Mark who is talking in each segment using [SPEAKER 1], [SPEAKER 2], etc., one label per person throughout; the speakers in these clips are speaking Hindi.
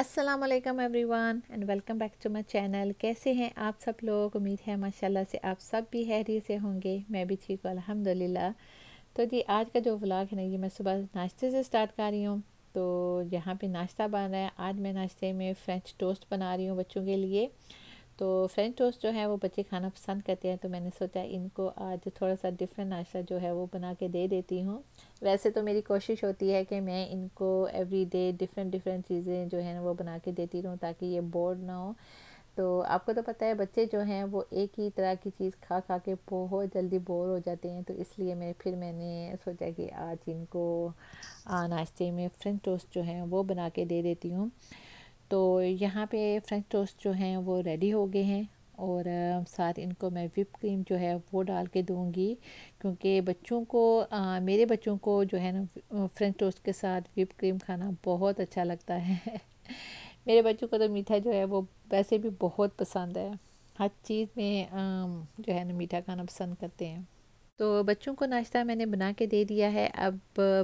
[SPEAKER 1] अस्सलाम वालेकुम everyone and welcome back to my channel कैसे हैं आप सब लोग उम्मीद है माशाल्लाह से आप सब भी हैरी से होंगे मैं भी ठीक हूँ अल्हम्दुलिल्लाह तो जी आज का जो व्लॉग है ना ये मैं सुबह नाश्ते से स्टार्ट कर रही हूँ तो यहाँ पे नाश्ता बन रहा है आज मैं नाश्ते में फ़्रेंच टोस्ट बना रही हूँ बच्चों के लिए तो फ्रेंच टोस्ट जो है वो बच्चे खाना पसंद करते हैं तो मैंने सोचा इनको आज थोड़ा सा डिफरेंट नाश्ता जो है वो बना के दे देती हूँ वैसे तो मेरी कोशिश होती है कि मैं इनको एवरी डे डिफरेंट डिफरेंट चीज़ें जो है वो बना के देती रहूँ ताकि ये बोर्ड ना हो तो आपको तो पता है बच्चे जो हैं वो एक ही तरह की चीज़ खा खा के बहुत जल्दी बोर हो जाते हैं तो इसलिए मैं फिर मैंने सोचा कि आज इनको नाश्ते में फ्रेंच टोस्ट जो है वो बना के दे देती हूँ तो यहाँ पे फ्रेंच टोस्ट जो हैं वो रेडी हो गए हैं और साथ इनको मैं विप क्रीम जो है वो डाल के दूँगी क्योंकि बच्चों को आ, मेरे बच्चों को जो है ना फ्रेंच टोस्ट के साथ विप क्रीम खाना बहुत अच्छा लगता है मेरे बच्चों को तो मीठा जो है वो वैसे भी बहुत पसंद है हर चीज़ में आ, जो है ना मीठा खाना पसंद करते हैं तो बच्चों को नाश्ता मैंने बना के दे दिया है अब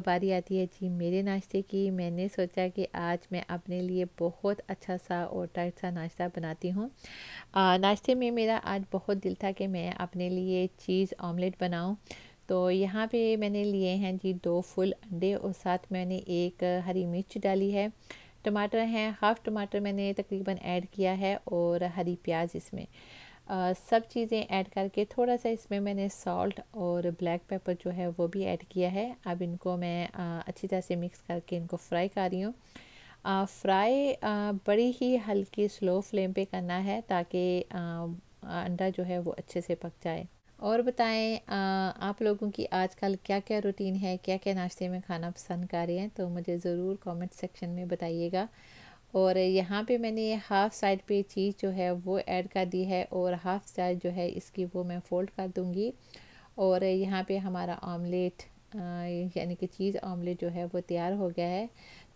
[SPEAKER 1] बारी आती है जी मेरे नाश्ते की मैंने सोचा कि आज मैं अपने लिए बहुत अच्छा सा और टाइट सा नाश्ता बनाती हूँ नाश्ते में मेरा आज बहुत दिल था कि मैं अपने लिए चीज़ ऑमलेट बनाऊँ तो यहाँ पे मैंने लिए हैं जी दो फुल अंडे और साथ मैंने एक हरी मिर्च डाली है टमाटर हैं हाफ़ टमाटर मैंने तकरीबन ऐड किया है और हरी प्याज इसमें आ, सब चीज़ें ऐड करके थोड़ा सा इसमें मैंने सॉल्ट और ब्लैक पेपर जो है वो भी ऐड किया है अब इनको मैं आ, अच्छी तरह से मिक्स करके इनको फ्राई कर रही हूँ फ्राई बड़ी ही हल्की स्लो फ्लेम पे करना है ताकि अंडा जो है वो अच्छे से पक जाए और बताएं आप लोगों की आजकल क्या क्या रूटीन है क्या क्या नाश्ते में खाना पसंद कर रहे हैं तो मुझे ज़रूर कमेंट सेक्शन में बताइएगा और यहाँ पे मैंने ये हाफ़ साइड पे चीज़ जो है वो ऐड कर दी है और हाफ़ साइड जो है इसकी वो मैं फ़ोल्ड कर दूँगी और यहाँ पे हमारा ऑमलेट यानी कि चीज़ ऑमलेट जो है वो तैयार हो गया है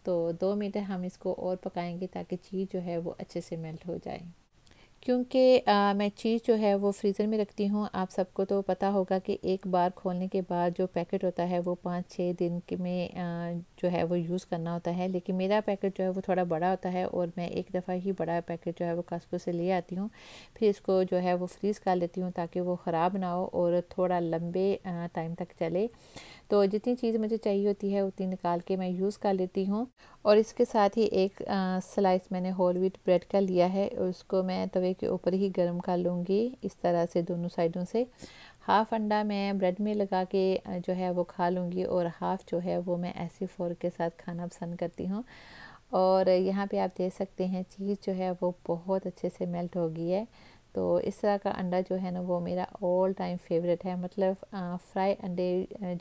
[SPEAKER 1] तो दो मिनट हम इसको और पकाएंगे ताकि चीज़ जो है वो अच्छे से मेल्ट हो जाए क्योंकि मैं चीज़ जो है वो फ्रीज़र में रखती हूँ आप सबको तो पता होगा कि एक बार खोलने के बाद जो पैकेट होता है वो पाँच छः दिन के में जो है वो यूज़ करना होता है लेकिन मेरा पैकेट जो है वो थोड़ा बड़ा होता है और मैं एक दफ़ा ही बड़ा पैकेट जो है वो कास्को से ले आती हूँ फिर इसको जो है वो फ्रीज़ कर लेती हूँ ताकि वो ख़राब ना हो और थोड़ा लंबे टाइम तक चले तो जितनी चीज़ मुझे चाहिए होती है उतनी निकाल के मैं यूज़ कर लेती हूँ और इसके साथ ही एक स्लाइस मैंने होल व्हीट ब्रेड का लिया है उसको मैं तवे के ऊपर ही गर्म कर लूँगी इस तरह से दोनों साइडों से हाफ़ अंडा मैं ब्रेड में लगा के जो है वो खा लूँगी और हाफ़ जो है वो मैं ऐसी फोर के साथ खाना पसंद करती हूँ और यहाँ पे आप देख सकते हैं चीज़ जो है वो बहुत अच्छे से मेल्ट हो गई है तो इस तरह का अंडा जो है ना वो मेरा ऑल टाइम फेवरेट है मतलब फ्राई अंडे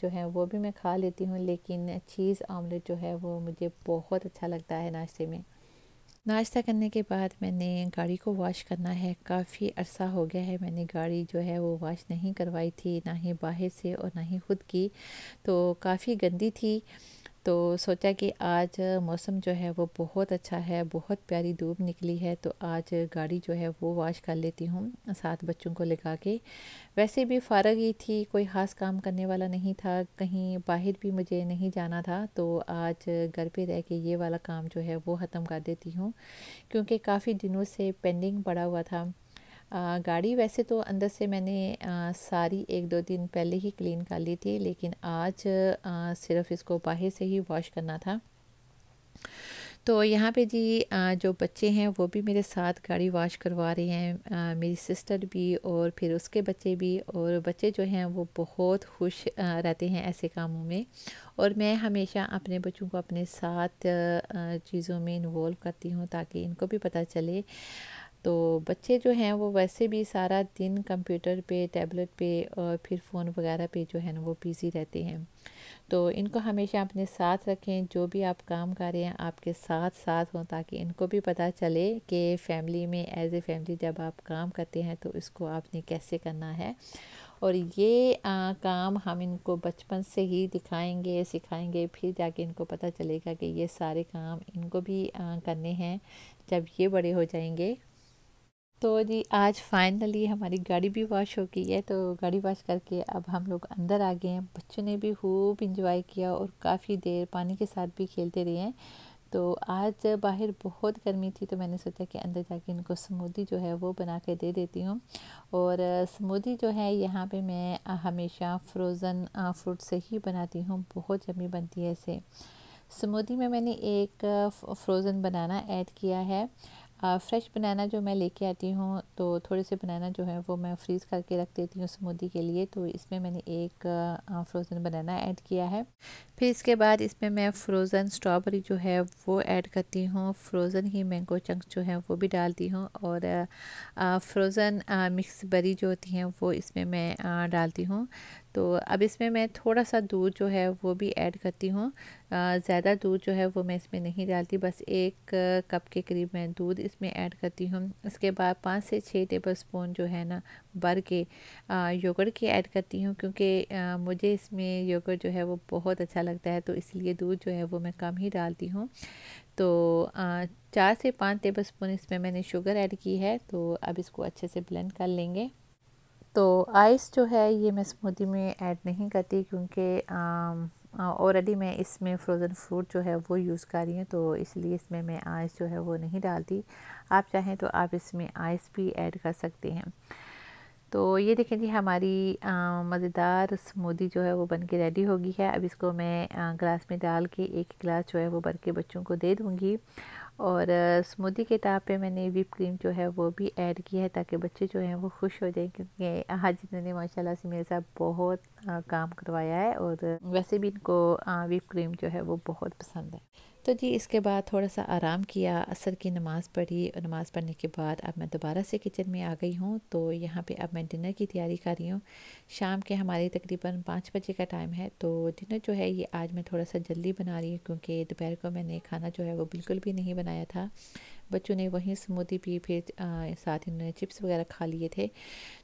[SPEAKER 1] जो है वो भी मैं खा लेती हूँ लेकिन चीज़ आमलेट जो है वो मुझे बहुत अच्छा लगता है नाश्ते में नाश्ता करने के बाद मैंने गाड़ी को वॉश करना है काफ़ी अरसा हो गया है मैंने गाड़ी जो है वो वॉश नहीं करवाई थी ना ही बाहर से और ना ही ख़ुद की तो काफ़ी गंदी थी तो सोचा कि आज मौसम जो है वो बहुत अच्छा है बहुत प्यारी धूप निकली है तो आज गाड़ी जो है वो वॉश कर लेती हूँ सात बच्चों को लगा के वैसे भी फारग ही थी कोई ख़ास काम करने वाला नहीं था कहीं बाहर भी मुझे नहीं जाना था तो आज घर पे रह के ये वाला काम जो है वो ख़त्म कर देती हूँ क्योंकि काफ़ी दिनों से पेंडिंग पड़ा हुआ था गाड़ी वैसे तो अंदर से मैंने आ, सारी एक दो दिन पहले ही क्लीन कर ली थी लेकिन आज आ, सिर्फ इसको बाहर से ही वॉश करना था तो यहाँ पे जी जो बच्चे हैं वो भी मेरे साथ गाड़ी वॉश करवा रहे हैं मेरी सिस्टर भी और फिर उसके बच्चे भी और बच्चे जो हैं वो बहुत खुश रहते हैं ऐसे कामों में और मैं हमेशा अपने बच्चों को अपने साथ चीज़ों में इन्वॉल्व करती हूँ ताकि इनको भी पता चले तो बच्चे जो हैं वो वैसे भी सारा दिन कंप्यूटर पे टैबलेट पे और फिर फ़ोन वगैरह पे जो है ना वो बिज़ी रहते हैं तो इनको हमेशा अपने साथ रखें जो भी आप काम कर रहे हैं आपके साथ साथ हों ताकि इनको भी पता चले कि फैमिली में एज ए फैमिली जब आप काम करते हैं तो इसको आपने कैसे करना है और ये आ, काम हम इनको बचपन से ही दिखाएंगे सिखाएंगे फिर जाके इनको पता चलेगा कि ये सारे काम इनको भी आ, करने हैं जब ये बड़े हो जाएंगे तो जी आज फाइनली हमारी गाड़ी भी वॉश हो गई है तो गाड़ी वॉश करके अब हम लोग अंदर आ गए हैं बच्चों ने भी खूब इंजॉय किया और काफ़ी देर पानी के साथ भी खेलते रहे हैं तो आज बाहर बहुत गर्मी थी तो मैंने सोचा कि अंदर जाके इनको समूदी जो है वो बना के दे देती हूँ और समूदी जो है यहाँ पे मैं हमेशा फ्रोज़न फ्रूट से ही बनाती हूँ बहुत जमी बनती है इसे समूदी में मैंने एक फ्रोज़न बनाना ऐड किया है फ्रेश बनाना जो मैं लेके आती हूँ तो थोड़े से बनाना जो है वो मैं फ्रीज़ करके रख देती हूँ स्मूदी के लिए तो इसमें मैंने एक फ्रोज़न बनाना ऐड किया है फिर इसके बाद इसमें मैं फ्रोज़न स्ट्रॉबेरी जो है वो ऐड करती हूँ फ्रोज़न ही मैंगो चंक्स जो है वो भी डालती हूँ और फ्रोज़न मिक्स बरी जो होती हैं वो इसमें मैं आ, डालती हूँ तो अब इसमें मैं थोड़ा सा दूध जो है वो भी ऐड करती हूँ ज़्यादा दूध जो है वो मैं इसमें नहीं डालती बस एक कप के करीब मैं दूध इसमें ऐड करती हूँ उसके बाद पाँच से छः टेबल स्पून जो है ना भर के योगर्ट की ऐड करती हूँ क्योंकि मुझे इसमें योगर्ट जो है वो बहुत अच्छा लगता है तो इसलिए दूध जो है वो मैं कम ही डालती हूँ तो चार से पाँच टेबल स्पून इसमें मैंने शुगर ऐड की है तो अब इसको अच्छे से ब्लेंड कर लेंगे तो आइस जो है ये मैं स्मूदी में ऐड नहीं करती क्योंकि ऑलरेडी मैं इसमें फ्रोज़न फ्रूट जो है वो यूज़ कर रही हूँ तो इसलिए इसमें मैं आइस जो है वो नहीं डालती आप चाहें तो आप इसमें आइस भी ऐड कर सकते हैं तो ये देखें जी हमारी मज़ेदार स्मूदी जो है वो बन के रेडी होगी है अब इसको मैं ग्लास में डाल के एक गिलास जो है वो भर के बच्चों को दे दूँगी और स्मूदी के तौर पे मैंने विप क्रीम जो है वो भी ऐड की है ताकि बच्चे जो हैं वो खुश हो जाएं क्योंकि आज इन्होंने माशाल्लाह से मेरे साथ बहुत काम करवाया है और वैसे भी इनको विप क्रीम जो है वो बहुत पसंद है तो जी इसके बाद थोड़ा सा आराम किया असर की नमाज़ पढ़ी और नमाज़ पढ़ने के बाद अब मैं दोबारा से किचन में आ गई हूँ तो यहाँ पे अब मैं डिनर की तैयारी कर रही हूँ शाम के हमारे तकरीबन पाँच बजे का टाइम है तो डिनर जो है ये आज मैं थोड़ा सा जल्दी बना रही हूँ क्योंकि दोपहर को मैंने खाना जो है वो बिल्कुल भी नहीं बनाया था बच्चों ने वहीं स्मूदी पी फिर साथ इन्होंने चिप्स वगैरह खा लिए थे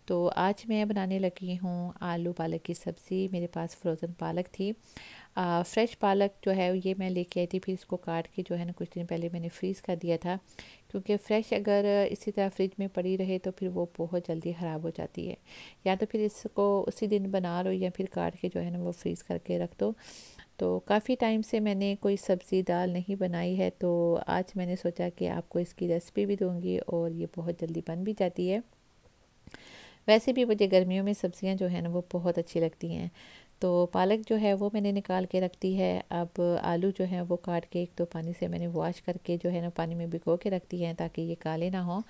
[SPEAKER 1] तो आज मैं बनाने लगी हूँ आलू पालक की सब्ज़ी मेरे पास फ्रोज़न पालक थी आ, फ्रेश पालक जो है ये मैं लेके आई थी फिर इसको काट के जो है ना कुछ दिन पहले मैंने फ्रीज़ कर दिया था क्योंकि फ्रेश अगर इसी तरह फ्रिज में पड़ी रहे तो फिर वो बहुत जल्दी ख़राब हो जाती है या तो फिर इसको उसी दिन बना लो या फिर काट के जो है ना वो फ्रीज़ करके रख दो तो काफ़ी टाइम से मैंने कोई सब्ज़ी दाल नहीं बनाई है तो आज मैंने सोचा कि आपको इसकी रेसिपी भी दूंगी और ये बहुत जल्दी बन भी जाती है वैसे भी मुझे गर्मियों में सब्ज़ियाँ जो है ना वो बहुत अच्छी लगती हैं तो पालक जो है वो मैंने निकाल के रखती है अब आलू जो है वो काट के एक तो पानी से मैंने वॉश करके जो है ना पानी में भिगो के रखती है ताकि ये काले ना हो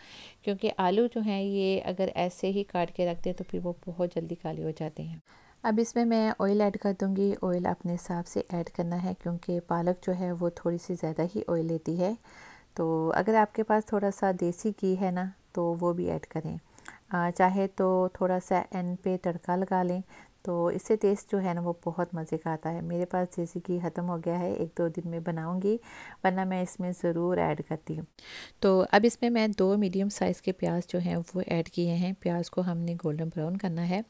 [SPEAKER 1] क्योंकि आलू जो हैं ये अगर ऐसे ही काट के रख दें तो फिर वो बहुत जल्दी काले हो जाते हैं अब इसमें मैं ऑयल ऐड कर दूंगी ऑयल अपने हिसाब से ऐड करना है क्योंकि पालक जो है वो थोड़ी सी ज़्यादा ही ऑयल लेती है तो अगर आपके पास थोड़ा सा देसी घी है ना तो वो भी ऐड करें आ, चाहे तो थोड़ा सा एन पे तड़का लगा लें तो इससे टेस्ट जो है ना वो बहुत मज़े का आता है मेरे पास जैसे कि ख़त्म हो गया है एक दो दिन में बनाऊंगी वरना मैं इसमें ज़रूर ऐड करती हूँ तो अब इसमें मैं दो मीडियम साइज़ के प्याज जो हैं वो ऐड किए हैं प्याज को हमने गोल्डन ब्राउन करना है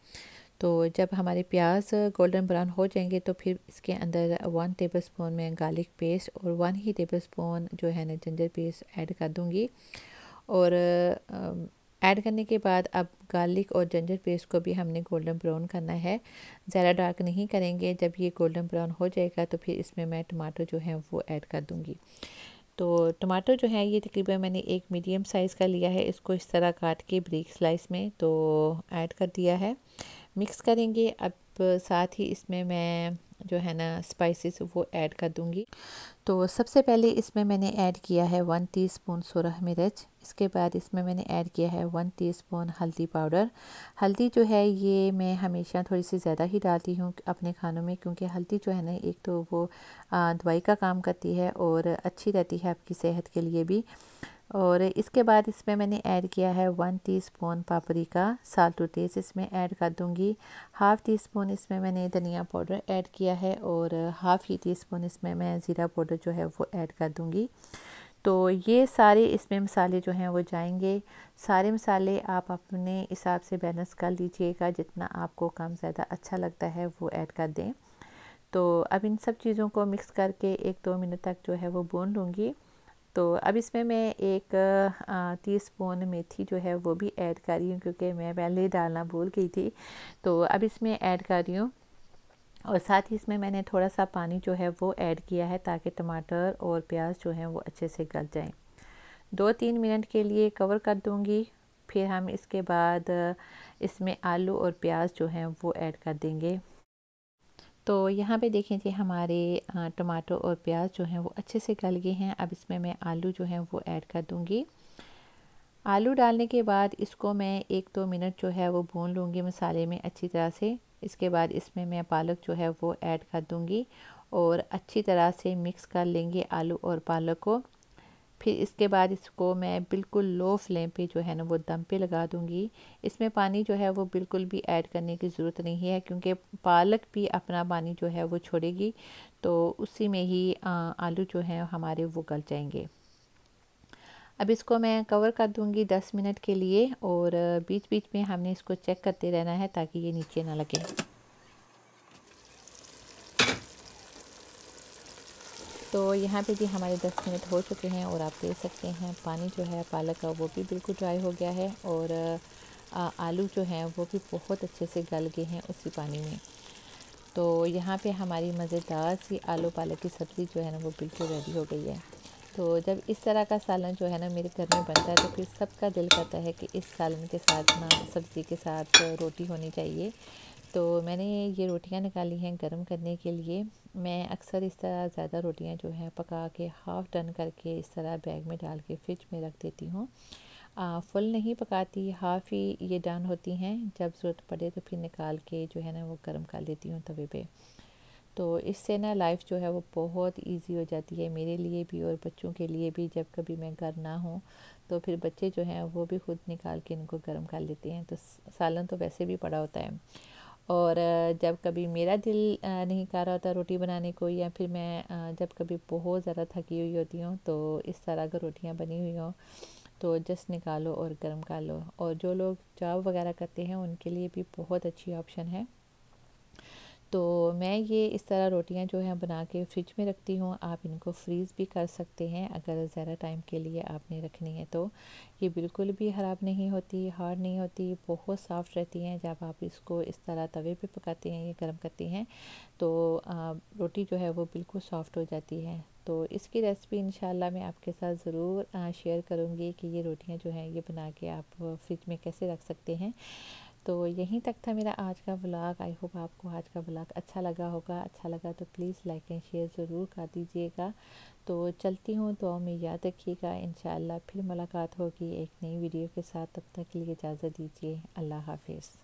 [SPEAKER 1] तो जब हमारे प्याज गोल्डन ब्राउन हो जाएंगे तो फिर इसके अंदर वन टेबल स्पून में गार्लिक पेस्ट और वन ही टेबल स्पून जो है ना जिंजर पेस्ट ऐड कर दूँगी और ऐड करने के बाद अब गार्लिक और जंजर पेस्ट को भी हमने गोल्डन ब्राउन करना है ज़्यादा डार्क नहीं करेंगे जब ये गोल्डन ब्राउन हो जाएगा तो फिर इसमें मैं टमाटर जो है वो ऐड कर दूँगी तो टमाटर जो है ये तकरीबन मैंने एक मीडियम साइज़ का लिया है इसको इस तरह काट के ब्रिक स्लाइस में तो ऐड कर दिया है मिक्स करेंगे अब साथ ही इसमें मैं जो है ना स्पाइसेस वो ऐड कर दूंगी तो सबसे पहले इसमें मैंने ऐड किया है वन टीस्पून सोरह मिर्च इसके बाद इसमें मैंने ऐड किया है वन टीस्पून हल्दी पाउडर हल्दी जो है ये मैं हमेशा थोड़ी सी ज़्यादा ही डालती हूँ अपने खानों में क्योंकि हल्दी जो है ना एक तो वो दवाई का काम करती है और अच्छी रहती है आपकी सेहत के लिए भी और इसके बाद इसमें मैंने ऐड किया है वन टीस्पून पापड़ी का साल्ट टू टेस्ट इसमें ऐड कर दूंगी हाफ़ टी स्पून इसमें मैंने धनिया पाउडर ऐड किया है और हाफ़ ही टी स्पून इसमें मैं ज़ीरा पाउडर जो है वो ऐड कर दूंगी तो ये सारे इसमें मसाले जो हैं वो जाएंगे सारे मसाले आप अपने हिसाब से बैलेंस कर लीजिएगा जितना आपको कम ज़्यादा अच्छा लगता है वो ऐड कर दें तो अब इन सब चीज़ों को मिक्स करके एक दो मिनट तक जो है वो बोन लूँगी तो अब इसमें मैं एक टी स्पून मेथी जो है वो भी ऐड कर रही हूँ क्योंकि मैं पहले डालना भूल गई थी तो अब इसमें ऐड कर रही हूँ और साथ ही इसमें मैंने थोड़ा सा पानी जो है वो ऐड किया है ताकि टमाटर और प्याज जो है वो अच्छे से गल जाएं दो तीन मिनट के लिए कवर कर दूँगी फिर हम इसके बाद इसमें आलू और प्याज जो है वो ऐड कर देंगे तो यहाँ पे देखें जी हमारे हाँ, टमाटो और प्याज जो हैं वो अच्छे से गल गए हैं अब इसमें मैं आलू जो हैं वो ऐड कर दूँगी आलू डालने के बाद इसको मैं एक दो तो मिनट जो है वो भून लूँगी मसाले में अच्छी तरह से इसके बाद इसमें मैं पालक जो है वो ऐड कर दूँगी और अच्छी तरह से मिक्स कर लेंगे आलू और पालक को फिर इसके बाद इसको मैं बिल्कुल लो फ्लेम पे जो है ना वो दम पे लगा दूँगी इसमें पानी जो है वो बिल्कुल भी ऐड करने की ज़रूरत नहीं है क्योंकि पालक भी अपना पानी जो है वो छोड़ेगी तो उसी में ही आलू जो है हमारे वो गल जाएंगे अब इसको मैं कवर कर दूंगी 10 मिनट के लिए और बीच बीच में हमने इसको चेक करते रहना है ताकि ये नीचे ना लगे तो यहाँ पे भी हमारे 10 मिनट हो चुके हैं और आप देख सकते हैं पानी जो है पालक का वो भी बिल्कुल ड्राई हो गया है और आलू जो हैं वो भी बहुत अच्छे से गल गए हैं उसी पानी में तो यहाँ पे हमारी मज़ेदार सी आलू पालक की सब्ज़ी जो है ना वो बिल्कुल रेडी हो गई है तो जब इस तरह का सालन जो है ना मेरे घर में बनता है तो फिर सबका दिल करता है कि इस सालन के साथ ना सब्ज़ी के साथ रोटी होनी चाहिए तो मैंने ये रोटियां निकाली हैं गर्म करने के लिए मैं अक्सर इस तरह ज़्यादा रोटियां जो हैं पका के हाफ़ टन करके इस तरह बैग में डाल के फ्रिज में रख देती हूँ फुल नहीं पकाती हाफ़ ही ये डन होती हैं जब ज़रूरत पड़े तो फिर निकाल के जो है ना वो गर्म कर लेती हूँ तवे पे तो इससे ना लाइफ जो है वो बहुत इजी हो जाती है मेरे लिए भी और बच्चों के लिए भी जब कभी मैं घर ना हूँ तो फिर बच्चे जो हैं वो भी खुद निकाल के इनको गर्म कर लेते हैं तो सालन तो वैसे भी पड़ा होता है और जब कभी मेरा दिल नहीं कर रहा होता रोटी बनाने को या फिर मैं जब कभी बहुत ज़्यादा थकी हुई होती हूँ तो इस तरह अगर रोटियाँ बनी हुई हों तो जस्ट निकालो और गर्म कर लो और जो लोग जॉब वगैरह करते हैं उनके लिए भी बहुत अच्छी ऑप्शन है तो मैं ये इस तरह रोटियां जो हैं बना के फ्रिज में रखती हूँ आप इनको फ्रीज़ भी कर सकते हैं अगर ज़रा टाइम के लिए आपने रखनी है तो ये बिल्कुल भी ख़राब नहीं होती हार्ड नहीं होती बहुत सॉफ्ट रहती हैं जब आप इसको इस तरह तवे पे पकाते हैं या गर्म करती हैं तो रोटी जो है वो बिल्कुल सॉफ्ट हो जाती है तो इसकी रेसिपी इन मैं आपके साथ ज़रूर शेयर करूँगी कि ये रोटियाँ जो हैं ये बना के आप फ्रिज में कैसे रख सकते हैं तो यहीं तक था मेरा आज का ब्लॉग आई होप आपको आज का ब्लॉग अच्छा लगा होगा अच्छा लगा तो प्लीज़ लाइक एंड शेयर ज़रूर कर दीजिएगा तो चलती हूँ तो में याद रखिएगा इन फिर मुलाकात होगी एक नई वीडियो के साथ तब तक के लिए इजाज़त दीजिए अल्लाह हाफिज़